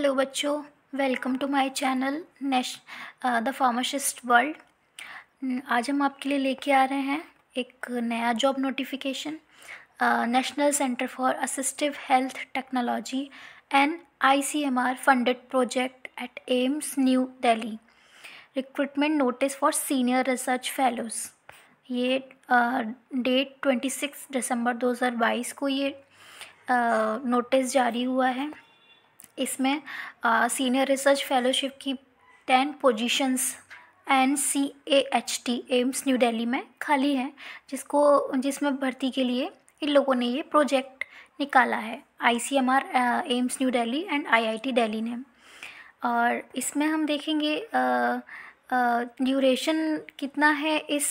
Hello बच्चों welcome to my channel नेश the pharmacist world आज हम आपके लिए लेके आ रहे हैं एक नया job notification national centre for assistive health technology and ICMR funded project at AIIMS New Delhi recruitment notice for senior research fellows ये डेट ट्वेंटी सिक्स दिसंबर दो को ये नोटिस uh, जारी हुआ है इसमें सीनियर रिसर्च फेलोशिप की ten positions N C A H T AIIMS New Delhi में खाली है जिसको जिसमें भर्ती के लिए इन लोगों ने ये प्रोजेक्ट निकाला है I C M R AIIMS New Delhi and I I T Delhi ने और इसमें हम देखेंगे ड्यूरेशन कितना है इस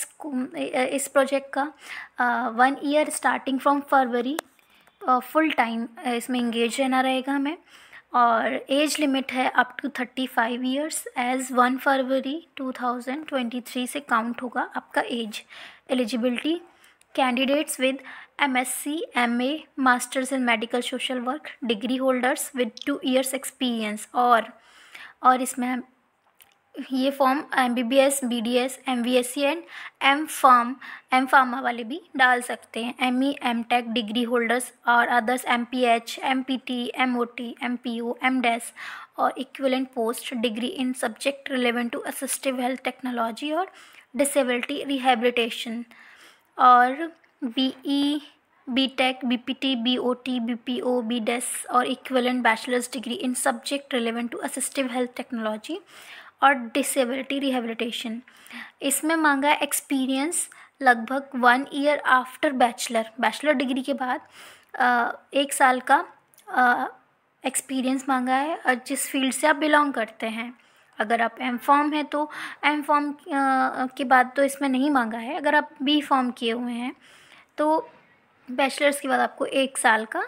इस प्रोजेक्ट का वन ईयर स्टार्टिंग फ्रॉम फरवरी फुल टाइम इसमें इंगेज रहना रहेगा हमें और एज लिमिट है up to thirty five years as one फरवरी टू थाउजेंड ट्वेंटी थ्री से काउंट होगा आपका age eligibility candidates with M S C M A masters in medical social work degree holders with two years experience और और इसमें ये form M B B S B D S M V S C and M pharm M pharma वाले भी डाल सकते हैं M E M tech degree holders और others M P H M P T M O T M P O M des और equivalent post degree in subject relevant to assistive health technology और disability rehabilitation और B E B tech B P T B O T B P O B des और equivalent bachelors degree in subject relevant to assistive health technology और disability rehabilitation इसमें मांगा experience लगभग one year after bachelor bachelor degree के बाद एक साल का एक्सपीरियंस मांगा है और जिस फील्ड से आप बिलोंग करते हैं अगर आप एम फॉर्म हैं तो एम फॉर्म के बाद तो इसमें नहीं मांगा है अगर आप बी फॉर्म किए हुए हैं तो बैचलर्स के बाद आपको एक साल का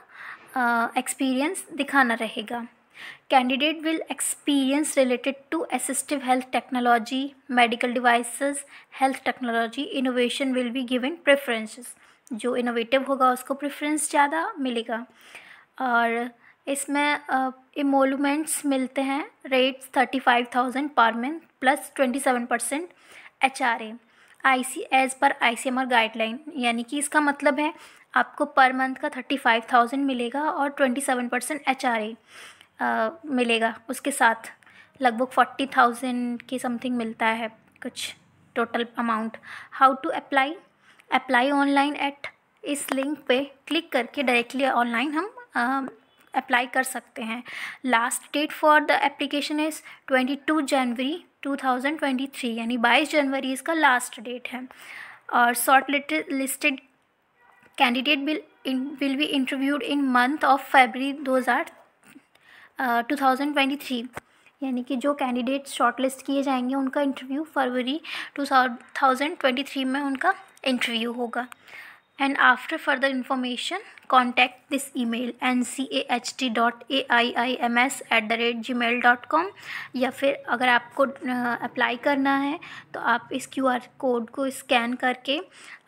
एक्सपीरियंस दिखाना रहेगा candidate will experience related to assistive health technology medical device health technology innovation will be given preferences. जो इनोवेटिव होगा उसको प्रेफरेंस ज़्यादा मिलेगा और इसमें इमोलूमेंट्स मिलते हैं rates thirty five thousand per month plus twenty seven percent H R A I C as per I C M R guideline यानी कि इसका मतलब है आपको पर मंथ का थर्टी फाइव थाउजेंड मिलेगा और twenty seven percent H R A मिलेगा उसके साथ लगभग फोर्टी थाउजेंड की समथिंग मिलता है कुछ total amount how to apply apply online at इस लिंक पे क्लिक करके डायरेक्टली ऑनलाइन हम अप्लाई कर सकते हैं last date for the application is twenty two January two thousand twenty three यानी बाईस जनवरी इसका लास्ट डेट है और short listed candidate will will be interviewed in month of February दो हज़ार टू थाउजेंड ट्वेंटी थ्री यानी कि जो कैंडिडेट शॉर्टलिस्ट किए जाएंगे उनका इंटरव्यू फरवरी टू थाउजेंड ट्वेंटी थ्री में उनका इंटरव्यू होगा and after further information contact this email N C A H T dot A I I M S at the rate Gmail dot com या फिर अगर आपको apply करना है तो आप इस क्यू आर कोड को स्कैन करके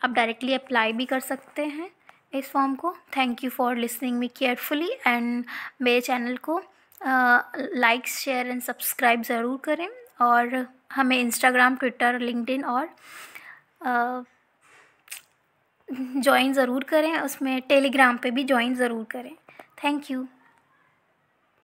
आप डायरेक्टली अप्लाई भी कर सकते हैं इस फॉर्म को thank you for listening me carefully and मेरे चैनल को लाइक शेयर एंड सब्सक्राइब ज़रूर करें और हमें इंस्टाग्राम ट्विटर लिंकडिन और ज्वाइन ज़रूर करें उसमें टेलीग्राम पे भी ज्वाइन ज़रूर करें थैंक यू